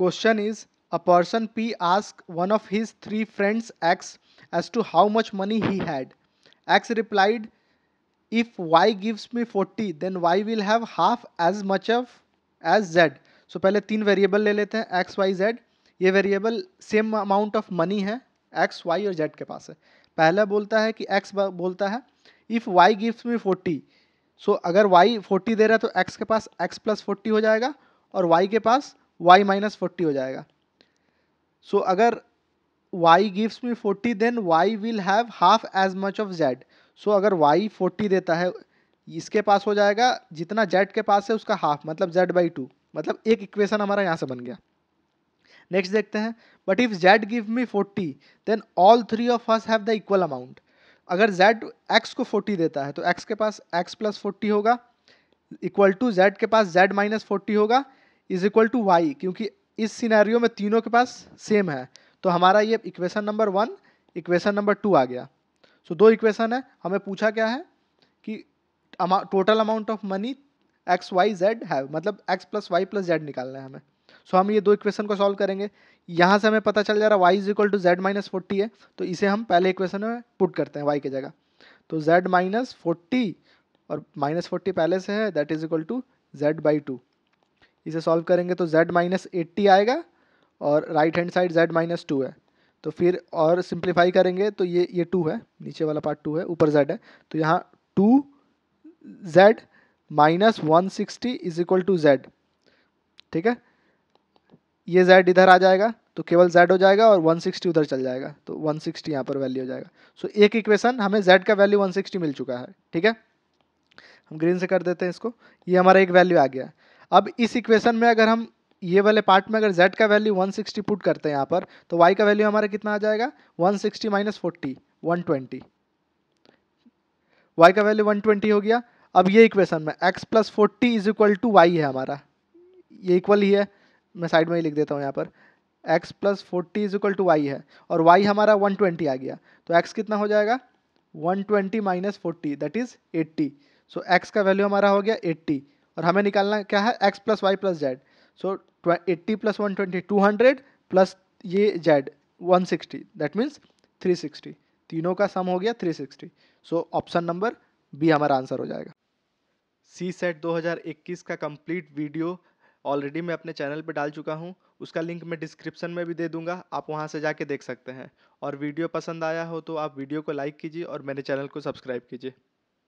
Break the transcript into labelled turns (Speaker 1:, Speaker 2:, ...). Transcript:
Speaker 1: Question is a person P asked one of his three friends X as to how much money he had. X replied, If Y gives me 40, then Y will have half as much of as Z. So पहले तीन variable ले लेते हैं X, Y, Z. ये variable same amount of money है X, Y और Z के पास है पहला बोलता है कि X बोलता है if Y gives me 40, so so, अगर Y 40 दे रहा है तो X के पास X प्लस फोर्टी हो जाएगा और Y के पास वाई माइनस फोर्टी हो जाएगा सो so, अगर Y gives me forty then Y will have half as much of Z so अगर वाई फोर्टी देता है इसके पास हो जाएगा जितना जेड के पास है उसका हाफ मतलब जेड बाई टू मतलब एक इक्वेशन हमारा यहाँ से बन गया नेक्स्ट देखते हैं but if Z give me forty then all three of us have the equal amount अगर जेड एक्स को फोर्टी देता है तो एक्स के पास एक्स प्लस फोर्टी होगा इक्वल टू जेड के पास जेड माइनस फोर्टी होगा इज इक्वल टू वाई क्योंकि इस सिनेरियो में तीनों के पास सेम है तो हमारा ये equation number one equation number two आ गया सो so, दो इक्वेशन है हमें पूछा क्या है कि total amount of money X Y Z है मतलब X plus Y plus Z निकालना है हमें सो so, हम ये दो इक्वेशन को सॉल्व करेंगे यहाँ से हमें पता चल जा रहा है Y is equal to Z minus forty है तो इसे हम पहले इक्वेशन में पुट करते हैं वाई की जगह तो जेड माइनस फोर्टी और माइनस फोर्टी पहले से है that is equal to Z by two इसे सॉल्व करेंगे तो z माइनस एट्टी आएगा और right hand side z minus two है तो फिर और सिंप्लीफाई करेंगे तो ये ये टू है नीचे वाला पार्ट टू है ऊपर z है तो यहाँ two Z minus one sixty is equal to Z ठीक है ये जेड इधर आ जाएगा तो केवल जेड हो जाएगा और 160 उधर चल जाएगा तो 160 सिक्सटी यहाँ पर वैल्यू हो जाएगा सो so, एक इक्वेशन हमें जेड का वैल्यू 160 मिल चुका है ठीक है हम ग्रीन से कर देते हैं इसको ये हमारा एक वैल्यू आ गया है अब इस इक्वेशन में अगर हम ये वाले पार्ट में अगर z का वैल्यू 160 पुट करते हैं यहाँ पर तो y का वैल्यू हमारा कितना आ जाएगा 160 sixty minus forty one Y का वैल्यू 120 हो गया अब ये इक्वेशन में x plus forty is equal to Y है हमारा ये इक्वल ही है मैं साइड में ही लिख देता हूँ यहाँ पर x plus forty is equal to Y है और y हमारा 120 आ गया तो x कितना हो जाएगा 120 twenty minus forty that is 80 so so, x का वैल्यू हमारा हो गया 80 और हमें निकालना क्या है X plus Y plus Z so eighty plus one twenty two hundred plus ये Z one sixty that means three sixty तीनों का सम हो गया three sixty so option number B हमारा आंसर हो जाएगा सी सेट 2021 का कंप्लीट वीडियो ऑलरेडी मैं अपने चैनल पर डाल चुका हूँ उसका लिंक मैं डिस्क्रिप्शन में भी दे दूंगा आप वहाँ से जाके देख सकते हैं और वीडियो पसंद आया हो तो आप वीडियो को लाइक कीजिए और मेरे चैनल को सब्सक्राइब कीजिए